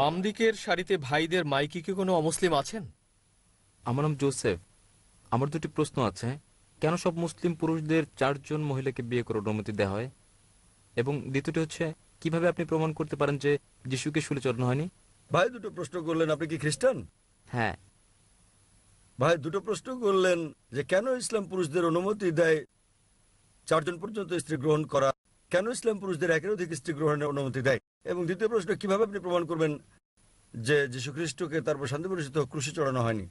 বাম দিকের সারিতে ভাইদের মাইকি কি কোনো অমুসলিম আছেন আমার নাম জোসেফ আমার দুটি প্রশ্ন আছে কেন সব মুসলিম পুরুষদের চারজন মহিলাকে বিয়ে করে অনুমতি দেওয়া হয় এবং দ্বিতীয়টি হচ্ছে কিভাবে আপনি প্রমাণ করতে পারেন যে যিশুকে শুলে চড়ানো হয়নি ভাই দুটো প্রশ্ন করলেন আপনি কি খ্রিস্টান হ্যাঁ ভাই দুটো প্রশ্ন করলেন যে কেন ইসলাম পুরুষদের অনুমতি দেয় চারজন পর্যন্ত স্ত্রী গ্রহণ করা কেন ইসলাম পুরুষদের একের অধিক স্ত্রী গ্রহণের অনুমতি দেয় এবং দ্বিতীয় প্রশ্ন কিভাবে আপনি প্রমাণ করবেন যে যীশু খ্রিস্টকে তারপর শান্তি পরিচিত কৃষি চড়ানো হয়নি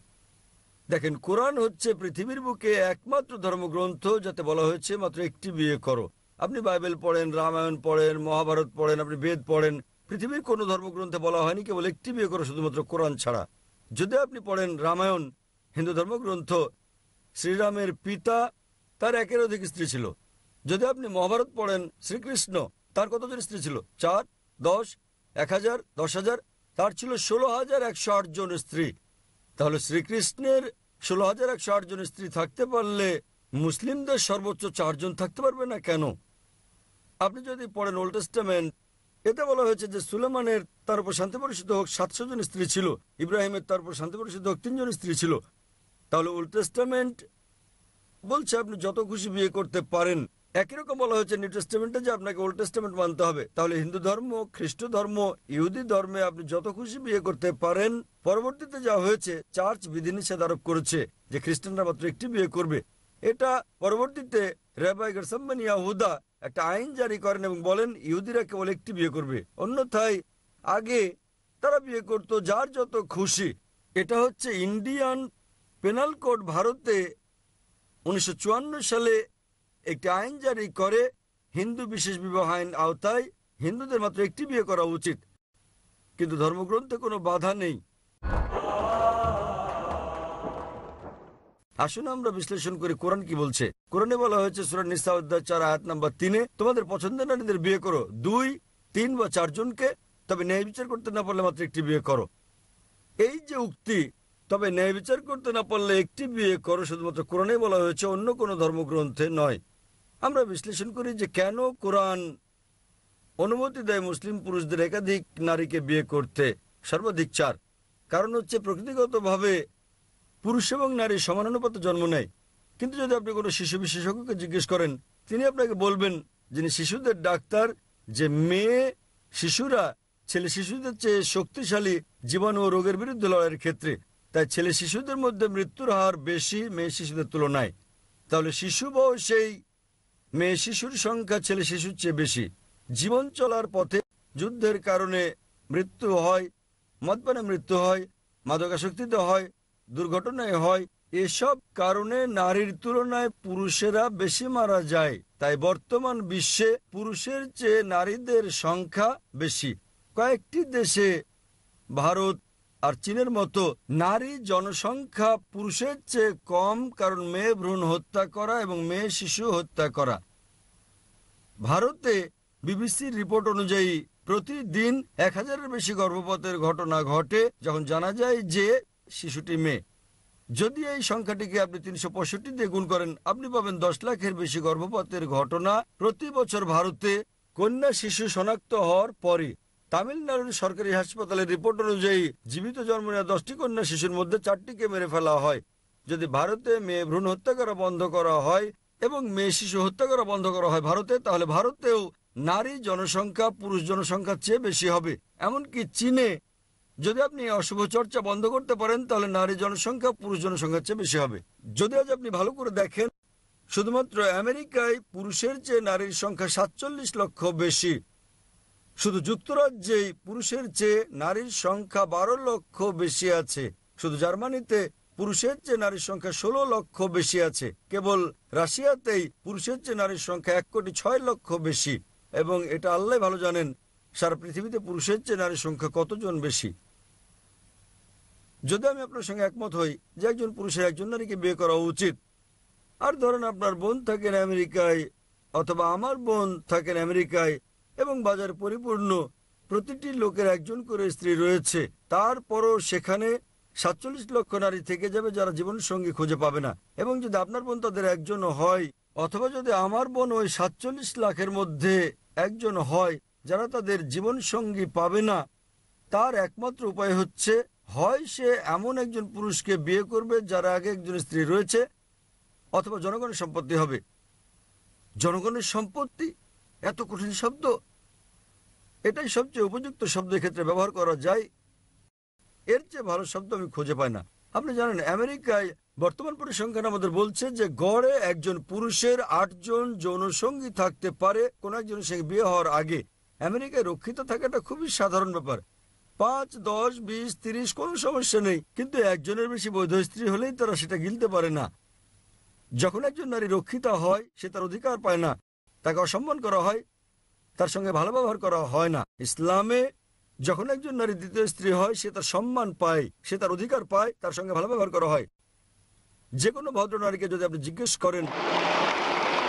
দেখেন কোরআন হচ্ছে পৃথিবীর বুকে একমাত্র ধর্মগ্রন্থ যাতে বলা হয়েছে মাত্র একটি বিয়ে করো আপনি বাইবেল পড়েন রামায়ণ পড়েন মহাভারত পড়েন আপনি বেদ পড়েন পৃথিবীর কোনো ধর্মগ্রন্থে বলা হয়নি কেবল একটি বিয়ে করো শুধুমাত্র কোরআন ছাড়া যদি আপনি পড়েন রামায়ণ হিন্দু ধর্মগ্রন্থ শ্রীরামের পিতা তার একের অধিক স্ত্রী ছিল যদি আপনি মহাভারত পড়েন শ্রীকৃষ্ণ তার কতজন স্ত্রী ছিল চার দশ এক হাজার দশ হাজার তার ছিল ষোলো হাজার একশো জন স্ত্রী তাহলে শ্রীকৃষ্ণের ষোলো হাজার একশো জন স্ত্রী থাকতে পারলে মুসলিমদের সর্বোচ্চ চারজন থাকতে পারবে না কেন আপনি যদি পড়েন ওল্ড টেস্টামেন্ট এতে বলা হয়েছে যে সুলেমানের তার উপর শান্তি পরিষদ হোক সাতশো জন স্ত্রী ছিল ইব্রাহিমের তার উপর শান্তি পরিষদ হোক তিনজন স্ত্রী ছিল তাহলে ওল্ড টেস্টামেন্ট বলছে আপনি যত খুশি বিয়ে করতে পারেন একই রকম বলা হয়েছে নিউ টেস্টমেন্টে যে আপনাকে ওল্ড টেস্টমেন্ট মানতে হবে তাহলে হিন্দু ধর্ম খ্রিস্ট ধর্ম ইহুদি ধর্মে আপনি যত খুশি বিয়ে করতে পারেন পরবর্তীতে যা হয়েছে চার্চ বিধিনিষেধ আরোপ করেছে যে খ্রিস্টানরা মাত্র একটি বিয়ে করবে এটা পরবর্তীতে রেবাই গরসাম্মান হুদা একটা আইন জারি করেন এবং বলেন ইহুদিরা কেবল একটি বিয়ে করবে অন্যথায় আগে তারা বিয়ে করত যার যত খুশি এটা হচ্ছে ইন্ডিয়ান পেনাল কোড ভারতে উনিশশো সালে একটি আইন জারি করে হিন্দু বিশেষ বিবাহ আইন আওতায় হিন্দুদের মাত্র একটি বিয়ে করা উচিত কিন্তু ধর্মগ্রন্থে কোনো বাধা নেই আসুন আমরা বিশ্লেষণ করি কোরআন কি বলছে কোরআনে বলা হয়েছে সুরান নিসা উদ্দার চার আয়াত নাম্বার তিনে তোমাদের পছন্দের নারীদের বিয়ে করো দুই তিন বা চারজনকে তবে ন্যায় বিচার করতে না পারলে মাত্র একটি বিয়ে করো এই যে উক্তি তবে ন্যায় বিচার করতে না পারলে একটি বিয়ে করো শুধুমাত্র কোরআনে বলা হয়েছে অন্য কোনো ধর্মগ্রন্থে নয় আমরা বিশ্লেষণ করি যে কেন কোরআন অনুমতি দেয় মুসলিম পুরুষদের একাধিক নারীকে বিয়ে করতে সর্বাধিক চার কারণ হচ্ছে প্রকৃতিগতভাবে পুরুষ এবং নারী সমানুপাতে জন্ম নেয় কিন্তু যদি আপনি কোনো শিশু বিশেষজ্ঞকে জিজ্ঞেস করেন তিনি আপনাকে বলবেন যিনি শিশুদের ডাক্তার যে মেয়ে শিশুরা ছেলে শিশুদের চেয়ে শক্তিশালী জীবাণু ও রোগের বিরুদ্ধে লড়াইয়ের ক্ষেত্রে তাই ছেলে শিশুদের মধ্যে মৃত্যুর হার বেশি মেয়ে শিশুদের তুলনায় তাহলে শিশু বয়সেই মেয়ে শিশুর সংখ্যা ছেলে শিশুর চেয়ে বেশি জীবন চলার পথে যুদ্ধের কারণে মৃত্যু হয় মদপানে মৃত্যু হয় মাদকাসক্তিতে হয় দুর্ঘটনায় হয় এসব কারণে নারীর তুলনায় পুরুষেরা বেশি মারা যায় তাই বর্তমান বিশ্বে পুরুষের চেয়ে নারীদের সংখ্যা বেশি কয়েকটি দেশে ভারত আর চীনের মতো নারী জনসংখ্যা পুরুষের চেয়ে কম কারণ মেয়ে ভ্রূণ হত্যা করা এবং মেয়ে শিশু হত্যা করা ভারতে বিবিসির রিপোর্ট অনুযায়ী প্রতিদিন এক হাজারের বেশি গর্ভপাতের ঘটনা ঘটে যখন জানা যায় যে শিশুটি মেয়ে যদি এই সংখ্যাটিকে আপনি তিনশো পঁয়ষট্টি দিয়ে গুণ করেন আপনি পাবেন দশ লাখের বেশি গর্ভপাতের ঘটনা প্রতি বছর ভারতে কন্যা শিশু শনাক্ত হওয়ার পরে তামিলনাড়ুর সরকারি হাসপাতালের রিপোর্ট অনুযায়ী জীবিত জন্ম নেওয়া দশটি কন্যা শিশুর মধ্যে চারটিকে মেরে ফেলা হয় যদি ভারতে মেয়ে ভ্রূণ হত্যা করা বন্ধ করা হয় এবং মেয়ে শিশু হত্যা করা বন্ধ করা হয় ভারতে তাহলে ভারতেও নারী জনসংখ্যা পুরুষ জনসংখ্যার চেয়ে বেশি হবে এমনকি চীনে যদি আপনি অশুভ চর্চা বন্ধ করতে পারেন তাহলে নারী জনসংখ্যা পুরুষ জনসংখ্যার চেয়ে বেশি হবে যদি আজ আপনি ভালো করে দেখেন শুধুমাত্র আমেরিকায় পুরুষের চেয়ে নারীর সংখ্যা সাতচল্লিশ লক্ষ বেশি শুধু যুক্তরাজ্যেই পুরুষের চেয়ে নারীর সংখ্যা বারো লক্ষ বেশি আছে শুধু জার্মানিতে পুরুষের চেয়ে নারীর সংখ্যা ষোলো লক্ষ বেশি আছে কেবল রাশিয়াতেই পুরুষের চেয়ে নারীর সংখ্যা এক কোটি ছয় লক্ষ বেশি এবং এটা আল্লাহ ভালো জানেন সারা পৃথিবীতে পুরুষের চেয়ে নারীর সংখ্যা কতজন বেশি যদি আমি আপনার সঙ্গে একমত হই যে একজন পুরুষের একজন নারীকে বিয়ে করা উচিত আর ধরেন আপনার বোন থাকেন আমেরিকায় অথবা আমার বোন থাকেন আমেরিকায় এবং বাজার পরিপূর্ণ প্রতিটি লোকের একজন করে স্ত্রী রয়েছে তারপরও সেখানে সাতচল্লিশ লক্ষ নারী থেকে যাবে যারা জীবন সঙ্গী খুঁজে পাবে না এবং যদি আপনার বোন তাদের একজন হয় অথবা যদি আমার বোন ওই সাতচল্লিশ লাখের মধ্যে একজন হয় যারা তাদের জীবন সঙ্গী পাবে না তার একমাত্র উপায় হচ্ছে হয় সে এমন একজন পুরুষকে বিয়ে করবে যারা আগে একজন স্ত্রী রয়েছে অথবা জনগণের সম্পত্তি হবে জনগণের সম্পত্তি এত কঠিন শব্দ এটাই সবচেয়ে উপযুক্ত শব্দের ক্ষেত্রে ব্যবহার করা যায় এর চেয়ে ভালো শব্দ আমি খুঁজে পাই না আপনি জানেন আমেরিকায় বর্তমান পরিসংখ্যান আমাদের বলছে যে গড়ে একজন পুরুষের আটজন যৌনসঙ্গী থাকতে পারে কোনো একজন সঙ্গে বিয়ে হওয়ার আগে আমেরিকায় রক্ষিত থাকাটা খুবই সাধারণ ব্যাপার পাঁচ দশ বিশ তিরিশ কোনো সমস্যা নেই কিন্তু একজনের বেশি বৈধ স্ত্রী হলেই তারা সেটা গিলতে পারে না যখন একজন নারী রক্ষিতা হয় সে তার অধিকার পায় না তাকে অসম্মান করা হয় তার সঙ্গে ভালো ব্যবহার করা হয় না ইসলামে যখন একজন নারী দ্বিতীয় স্ত্রী হয় সে তার সম্মান পায় সে তার অধিকার পায় তার সঙ্গে ভালো ব্যবহার করা হয় যে কোনো ভদ্র নারীকে যদি আপনি জিজ্ঞেস করেন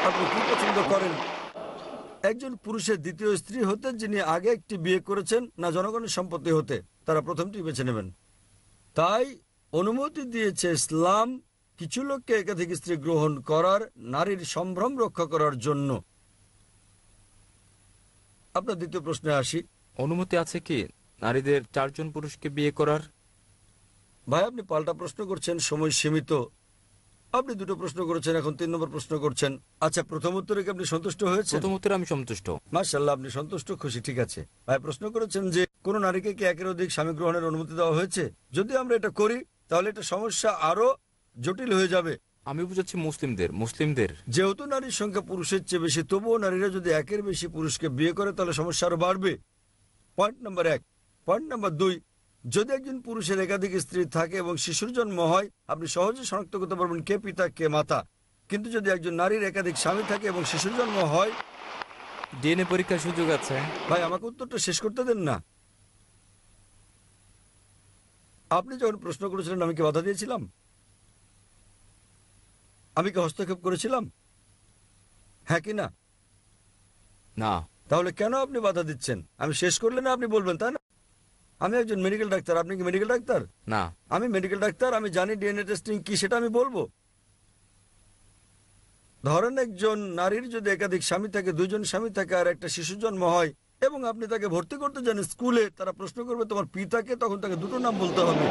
আপনি কি পছন্দ করেন একজন পুরুষের দ্বিতীয় স্ত্রী হতে যিনি আগে একটি বিয়ে করেছেন না জনগণের সম্পত্তি হতে তারা প্রথমটি বেছে নেবেন তাই অনুমতি দিয়েছে ইসলাম কিছু লোককে একাধিক স্ত্রী গ্রহণ করার নারীর সম্ভ্রম রক্ষা করার জন্য আপনার দ্বিতীয় প্রশ্নে আসি অনুমতি আছে কি নারীদের চারজন পুরুষকে বিয়ে করার ভাই আপনি পাল্টা প্রশ্ন করছেন সময় সীমিত আপনি দুটো প্রশ্ন করেছেন এখন তিন নম্বর প্রশ্ন করছেন আচ্ছা প্রথম উত্তরে কি আপনি সন্তুষ্ট হয়েছে প্রথম উত্তরে আমি সন্তুষ্ট মার্শাল্লাহ আপনি সন্তুষ্ট খুশি ঠিক আছে ভাই প্রশ্ন করেছেন যে কোন নারীকে কি একের অধিক স্বামী গ্রহণের অনুমতি দেওয়া হয়েছে যদি আমরা এটা করি তাহলে এটা সমস্যা আরো জটিল হয়ে যাবে আমি বুঝাচ্ছি মুসলিমদের মুসলিমদের যেহেতু নারীর সংখ্যা পুরুষের চেয়ে বেশি তবুও নারীরা যদি একের বেশি পুরুষকে বিয়ে করে তাহলে সমস্যা আরো বাড়বে পয়েন্ট নম্বর এক পয়েন্ট নম্বর দুই যদি একজন পুরুষের একাধিক স্ত্রী থাকে এবং শিশুর জন্ম হয় আপনি সহজে শনাক্ত করতে পারবেন কে পিতা কে মাতা কিন্তু যদি একজন নারীর একাধিক স্বামী থাকে এবং শিশুর জন্ম হয় ডিএনএ পরীক্ষার সুযোগ আছে ভাই আমাকে উত্তরটা শেষ করতে দেন না আপনি যখন প্রশ্ন করেছিলেন আমি কি বাধা দিয়েছিলাম আমি কি হস্তক্ষেপ করেছিলাম হ্যাঁ কি না না তাহলে কেন আপনি বাধা দিচ্ছেন আমি শেষ করলে না আপনি বলবেন তাই না আমি একজন মেডিকেল ডাক্তার আপনি কি মেডিকেল ডাক্তার না আমি মেডিকেল ডাক্তার আমি জানি ডিএনএ টেস্টিং কি সেটা আমি বলবো ধরেন একজন নারীর যদি একাধিক স্বামী থাকে দুজন স্বামী থাকে আর একটা শিশু জন্ম হয় এবং আপনি তাকে ভর্তি করতে যান স্কুলে তারা প্রশ্ন করবে তোমার পিতাকে তখন তাকে দুটো নাম বলতে হবে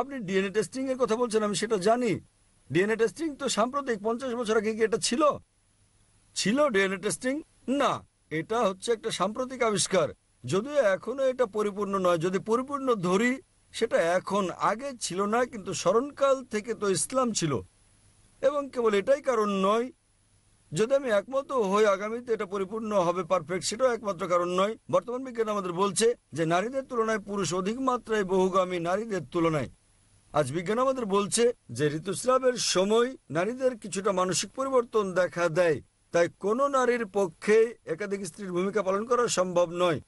আপনি ডিএনএ টেস্টিং এর কথা বলছেন আমি সেটা জানি ডিএনএ টেস্টিং তো সাম্প্রতিক পঞ্চাশ বছর আগে কি এটা ছিল ছিল ডিএনএ টেস্টিং না এটা হচ্ছে একটা সাম্প্রতিক আবিষ্কার যদিও এখনো এটা পরিপূর্ণ নয় যদি পরিপূর্ণ ধরি সেটা এখন আগে ছিল না কিন্তু স্মরণকাল থেকে তো ইসলাম ছিল এবং কেবল এটাই কারণ নয় যদি আমি একমত হই আগামীতে এটা পরিপূর্ণ হবে পারফেক্ট সেটাও একমাত্র কারণ নয় বর্তমান বিজ্ঞান আমাদের বলছে যে নারীদের তুলনায় পুরুষ অধিক মাত্রায় বহুগামী নারীদের তুলনায় আজ বিজ্ঞান আমাদের বলছে যে ঋতুস্রাবের সময় নারীদের কিছুটা মানসিক পরিবর্তন দেখা দেয় তাই কোনো নারীর পক্ষে একাধিক স্ত্রীর ভূমিকা পালন করা সম্ভব নয়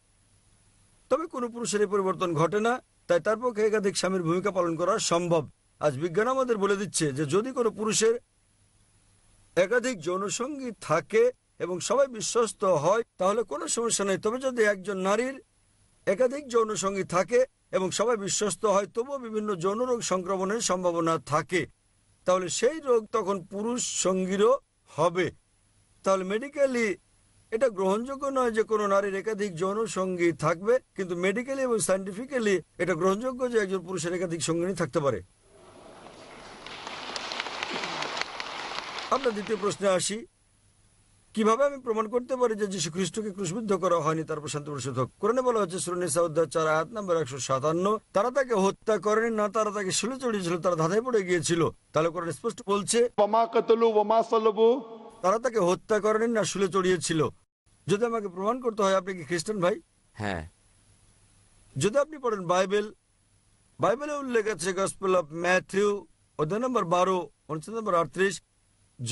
তবে কোনো পুরুষের এই পরিবর্তন ঘটে না তাই তার পক্ষে একাধিক স্বামীর ভূমিকা পালন করা সম্ভব আজ বিজ্ঞান আমাদের বলে দিচ্ছে যে যদি কোনো পুরুষের একাধিক যৌনসঙ্গী থাকে এবং সবাই বিশ্বস্ত হয় তাহলে কোনো সমস্যা নেই তবে যদি একজন নারীর একাধিক যৌনসঙ্গী থাকে এবং সবাই বিশ্বস্ত হয় তবুও বিভিন্ন যৌন রোগ সংক্রমণের সম্ভাবনা থাকে তাহলে সেই রোগ তখন পুরুষ সঙ্গীরও হবে তাহলে মেডিকেলি এটা গ্রহণযোগ্য নয় যে কোনো নারীর একাধিক যৌন সঙ্গী থাকবে কিন্তু মেডিকেলি এবং সাইন্টিফিক্যালি এটা গ্রহণযোগ্য যে একজন পুরুষের একাধিক সঙ্গী থাকতে পারে আমরা দ্বিতীয় প্রশ্নে আসি কিভাবে আমি প্রমাণ করতে পারি যে যীশু খ্রিস্টকে ক্রুশবিদ্ধ করা হয়নি তারপর শান্তি প্রসূত কোরআনে বলা হচ্ছে সুরনি সাউদ্দার চার আয়াত নাম্বার একশো সাতান্ন তারা তাকে হত্যা করেনি না তারা তাকে শুলে চড়িয়েছিল তারা ধাঁধায় পড়ে গিয়েছিল তাহলে কোরআন স্পষ্ট বলছে তারা তাকে হত্যা করেনি না শুলে চড়িয়েছিল যদি আমাকে প্রমাণ করতে হয় আপনি কি খ্রিস্টান ভাই হ্যাঁ যদি আপনি পড়েন বাইবেল বাইবেলে উল্লেখ আছে গসপেল অফ ম্যাথিউ অধ্যায় নম্বর বারো উনচল্লিশ নম্বর আটত্রিশ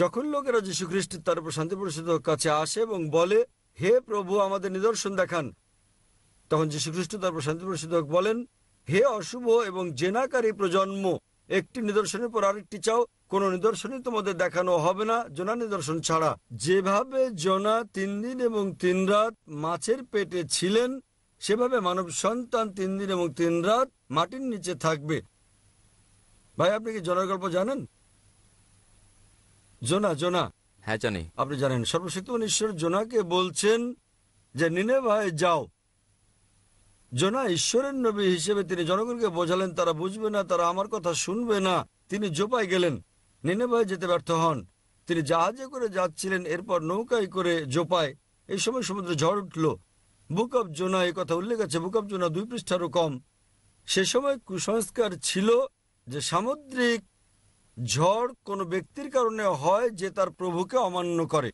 যখন লোকেরা যীশু খ্রিস্টের তার উপর শান্তি পরিষদের কাছে আসে এবং বলে হে প্রভু আমাদের নিদর্শন দেখান তখন যীশু তার তারপর শান্তি পরিষদক বলেন হে অশুভ এবং জেনাকারী প্রজন্ম একটি নিদর্শনের পর আরেকটি চাও কোন নিদর্শনই তোমাদের দেখানো হবে না জোনা নিদর্শন ছাড়া যেভাবে জোনা তিন দিন এবং তিন রাত মাছের পেটে ছিলেন সেভাবে মানব সন্তান তিন দিন এবং তিন রাত মাটির নিচে থাকবে ভাই আপনি কি জনার গল্প জানেন জোনা জোনা হ্যাঁ জানি আপনি জানেন সর্বশক্তিমান ঈশ্বর জোনাকে বলছেন যে নিনেভায় যাও জোনা ঈশ্বরের নবী হিসেবে তিনি জনগণকে বোঝালেন তারা বুঝবে না তারা আমার কথা শুনবে না তিনি জোপায় গেলেন নিনেভায় যেতে ব্যর্থ হন তিনি জাহাজে করে যাচ্ছিলেন এরপর নৌকায় করে জোপায় এই সময় সমুদ্রে ঝড় উঠল বুক অব জোনা এই কথা উল্লেখ আছে বুক অব জোনা দুই পৃষ্ঠারও কম সে সময় কুসংস্কার ছিল যে সামুদ্রিক ঝড় কোনো ব্যক্তির কারণে হয় যে তার প্রভুকে অমান্য করে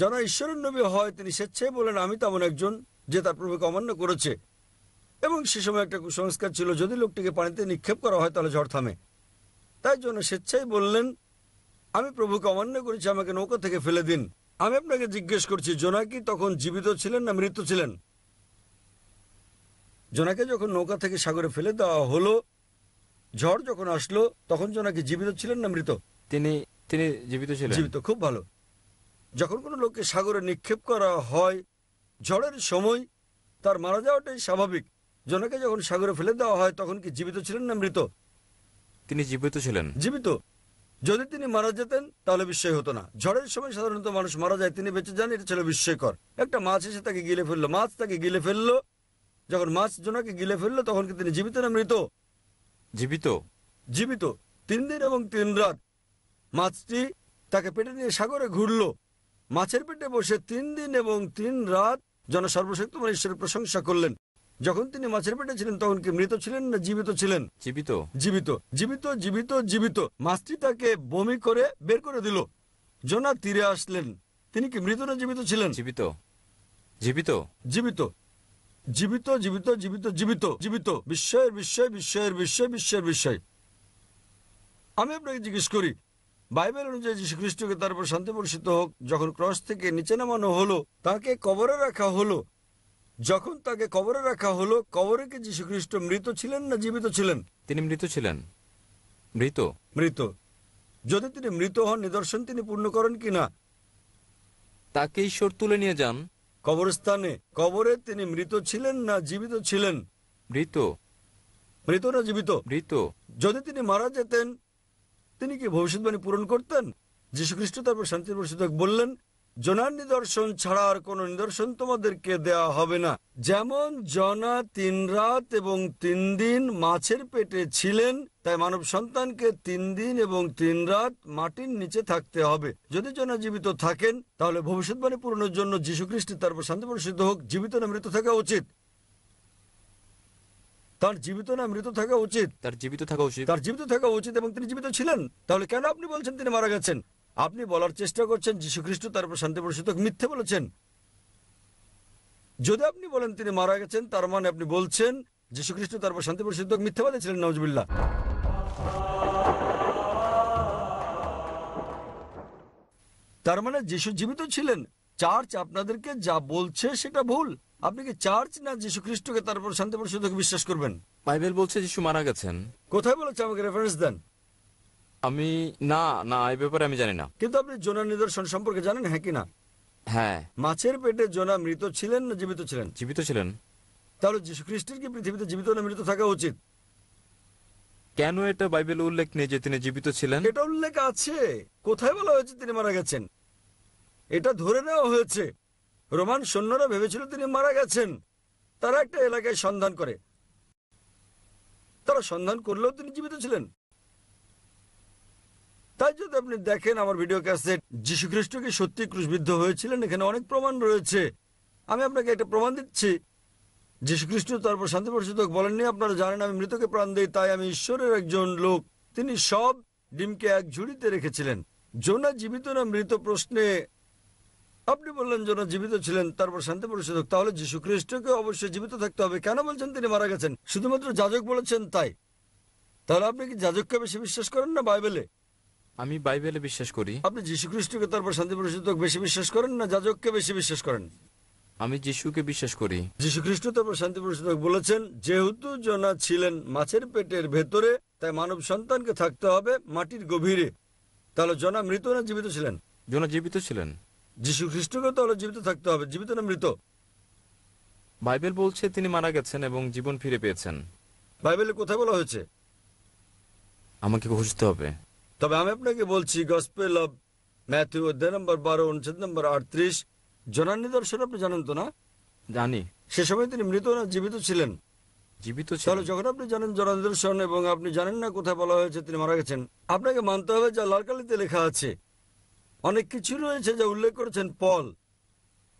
যারা ঈশ্বরের নবী হয় তিনি স্বেচ্ছায় বলেন আমি তেমন একজন যে তার প্রভুকে অমান্য করেছে এবং সে সময় একটা কুসংস্কার ছিল যদি লোকটিকে পানিতে নিক্ষেপ করা হয় তাহলে ঝড় থামে তাই জন্য স্বেচ্ছায় বললেন আমি প্রভুকে অমান্য করেছি আমাকে নৌকা থেকে ফেলে দিন আমি আপনাকে জিজ্ঞেস করছি জোনাকি তখন জীবিত ছিলেন না মৃত ছিলেন জোনাকে যখন নৌকা থেকে সাগরে ফেলে দেওয়া হলো ঝড় যখন আসলো তখন নাকি জীবিত ছিলেন না মৃত তিনি তিনি জীবিত ছিলেন জীবিত খুব ভালো যখন কোনো লোককে সাগরে নিক্ষেপ করা হয় ঝড়ের সময় তার মারা যাওয়াটাই স্বাভাবিক জনাকে যখন সাগরে ফেলে দেওয়া হয় তখন কি জীবিত ছিলেন না মৃত তিনি জীবিত ছিলেন জীবিত যদি তিনি মারা যেতেন তাহলে বিস্ময় হতো না ঝড়ের সময় সাধারণত মানুষ মারা যায় তিনি বেঁচে যান এটা ছিল বিস্ময়কর একটা মাছ এসে তাকে গিলে ফেললো মাছ তাকে গিলে ফেললো যখন মাছ জোনাকে গিলে ফেললো তখন কি তিনি জীবিত না মৃত জীবিত জীবিত তিন দিন এবং তিন রাত মাছটি তাকে পেটে নিয়ে সাগরে ঘুরল মাছের পেটে বসে তিন দিন এবং তিন রাত যেন সর্বশক্ত ঈশ্বরের প্রশংসা করলেন যখন তিনি মাছের পেটে ছিলেন তখন কি মৃত ছিলেন না জীবিত ছিলেন জীবিত জীবিত জীবিত জীবিত জীবিত মাছটি তাকে বমি করে বের করে দিল জোনা তীরে আসলেন তিনি কি মৃত না জীবিত ছিলেন জীবিত জীবিত জীবিত জীবিত জীবিত জীবিত জীবিত জীবিত বিশ্বের বিস্ময় বিশ্বের বিস্ময় বিশ্বের বিস্ময় আমি আপনাকে জিজ্ঞেস করি বাইবেল অনুযায়ী যীশু খ্রিস্টকে তার উপর শান্তি বর্ষিত হোক যখন ক্রস থেকে নিচে নামানো হলো তাকে কবরে রাখা হলো যখন তাকে কবরে রাখা হলো কবরে কি যীশু খ্রিস্ট মৃত ছিলেন না জীবিত ছিলেন তিনি মৃত ছিলেন মৃত মৃত যদি তিনি মৃত হন নিদর্শন তিনি পূর্ণ করেন কিনা তাকে ঈশ্বর তুলে নিয়ে যান কবরস্থানে কবরে তিনি মৃত ছিলেন না জীবিত ছিলেন মৃত মৃত না জীবিত মৃত যদি তিনি মারা যেতেন তিনি কি ভবিষ্যৎবাণী পূরণ করতেন যীশুখ্রিস্ট তারপর শান্তির পরিষদক বললেন জনার নিদর্শন ছাড়া আর কোন নিদর্শন তোমাদেরকে দেয়া হবে না যেমন জনা তিন রাত এবং তিন দিন মাছের পেটে ছিলেন তাই মানব সন্তানকে তিন দিন এবং তিন রাত মাটির নিচে থাকতে হবে যদি জীবিত থাকেন তাহলে ভবিষ্যৎবাণী পূরণের জন্য যীশুখ্রিস্টি তারপর শান্তি প্রসিদ্ধ হোক জীবিত না মৃত থাকা উচিত তার জীবিত না মৃত থাকা উচিত তার জীবিত থাকা উচিত তার জীবিত থাকা উচিত এবং তিনি জীবিত ছিলেন তাহলে কেন আপনি বলছেন তিনি মারা গেছেন আপনি বলার চেষ্টা করছেন যীশুখ্রিস্ট তারপর শান্তি প্রসিদ্ধ মিথ্যে বলেছেন যদি আপনি বলেন তিনি মারা গেছেন তার মানে আপনি বলছেন যীশুখ্রিস্ট তারপর শান্তি প্রসিদ্ধ মিথ্যে বলেছিলেন নজবুল্লাহ তার মানে যিশু জীবিত ছিলেন চার্চ আপনাদেরকে যা বলছে সেটা ভুল আপনি কি চার্চ না যিশু খ্রিস্টকে তারপর শান্তি পরিষদকে বিশ্বাস করবেন বাইবেল বলছে যিশু মারা গেছেন কোথায় বলেছে আমাকে রেফারেন্স দেন আমি না না এই ব্যাপারে আমি জানি না কিন্তু আপনি জোনার নিদর্শন সম্পর্কে জানেন হ্যাঁ কি না হ্যাঁ মাছের পেটে জোনা মৃত ছিলেন না জীবিত ছিলেন জীবিত ছিলেন তাহলে যীশু খ্রিস্টের কি পৃথিবীতে জীবিত না মৃত থাকা উচিত কেন এটা বাইবেল উল্লেখ নেই যে তিনি জীবিত ছিলেন এটা উল্লেখ আছে কোথায় বলা হয়েছে তিনি মারা গেছেন এটা ধরে নেওয়া হয়েছে রোমান সৈন্যরা ভেবেছিল তিনি মারা গেছেন তারা একটা এলাকায় সন্ধান করে তারা সন্ধান করলেও তিনি জীবিত ছিলেন তাই যদি আপনি দেখেন আমার ভিডিও ক্যাসেট যীশু খ্রিস্ট কি সত্যি ক্রুশবিদ্ধ হয়েছিলেন এখানে অনেক প্রমাণ রয়েছে আমি আপনাকে একটা প্রমাণ দিচ্ছি যীশু খ্রিস্ট তারপর শান্তি পরিষদক বলেননি আপনারা জানেন আমি মৃতকে প্রাণ দিই তাই আমি ঈশ্বরের একজন লোক তিনি সব ডিমকে এক ঝুড়িতে রেখেছিলেন জোনা জীবিত না মৃত প্রশ্নে আপনি বললেন যেন জীবিত ছিলেন তারপর শান্তি পরিশোধক তাহলে যীশু খ্রিস্টকে অবশ্যই জীবিত থাকতে হবে কেন বলছেন তিনি মারা গেছেন শুধুমাত্র যাজক বলেছেন তাই তাহলে আপনি কি যাজককে বেশি বিশ্বাস করেন না বাইবেলে আমি বাইবেলে বিশ্বাস করি আপনি যীশু খ্রিস্টকে তারপর শান্তি পরিশোধক বেশি বিশ্বাস করেন না যাজককে বেশি বিশ্বাস করেন আমি যিশুকে বিশ্বাস করি যীশু খ্রিস্ট তারপর শান্তি পরিশোধক বলেছেন যেহেতু জনা ছিলেন মাছের পেটের ভেতরে তাই মানব সন্তানকে থাকতে হবে মাটির গভীরে তাহলে জনা মৃত না জীবিত ছিলেন জনা জীবিত ছিলেন যীশু খ্রিস্টকে তাহলে জীবিত থাকতে হবে জীবিত না মৃত বাইবেল বলছে তিনি মারা গেছেন এবং জীবন ফিরে পেয়েছেন বাইবেলে কোথায় বলা হয়েছে আমাকে খুঁজতে হবে তবে আমি আপনাকে বলছি গসপেল অব ম্যাথিউ অধ্যায় নম্বর বারো অনুচ্ছেদ নম্বর আটত্রিশ জনান নিদর্শন আপনি জানেন তো না জানি সে সময় তিনি মৃত না জীবিত ছিলেন জীবিত তাহলে যখন আপনি জানেন জনান নিদর্শন এবং আপনি জানেন না কোথায় বলা হয়েছে তিনি মারা গেছেন আপনাকে মানতে হবে যা লালকালিতে লেখা আছে অনেক কিছু রয়েছে যা উল্লেখ করেছেন পল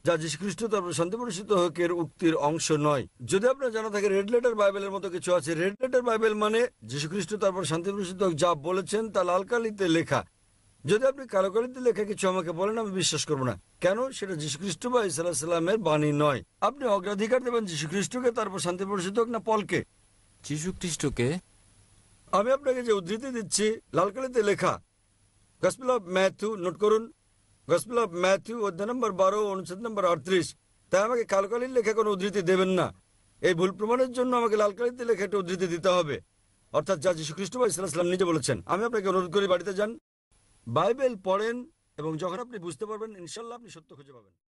যা যীশুখ্রিস্ট তারপরে শান্তিপ্রসিত হকের উক্তির অংশ নয় যদি আপনার জানা থাকে রেড লেটার বাইবেলের মতো কিছু আছে রেড লেটার বাইবেল মানে যীশুখ্রিস্ট তারপর শান্তিপ্রসিত হক যা বলেছেন তা লালকালিতে লেখা যদি আপনি কালো লেখা কিছু আমাকে বলেন আমি বিশ্বাস করবো না কেন সেটা যীশুখ্রিস্ট বা ইসাল্লাহ সাল্লামের বাণী নয় আপনি অগ্রাধিকার দেবেন যীশুখ্রিস্টকে তারপর শান্তিপ্রসিত হোক না পলকে যীশুখ্রিস্টকে আমি আপনাকে যে উদ্ধৃতি দিচ্ছি লালকালিতে লেখা গসপিল অফ ম্যাথু নোট করুন গসপিল অফ ম্যাথু অধ্যায় নম্বর বারো অনুচ্ছেদ নম্বর আটত্রিশ তাই আমাকে কালকালির লেখা কোনো উদ্ধৃতি দেবেন না এই ভুল প্রমাণের জন্য আমাকে লালকালিতে লেখা একটা উদ্ধৃতি দিতে হবে অর্থাৎ যা যীশু খ্রিস্ট ভাই ইসলাম নিজে বলেছেন আমি আপনাকে অনুরোধ করি বাড়িতে যান বাইবেল পড়েন এবং যখন আপনি বুঝতে পারবেন ইনশাল্লাহ আপনি সত্য খুঁজে পাবেন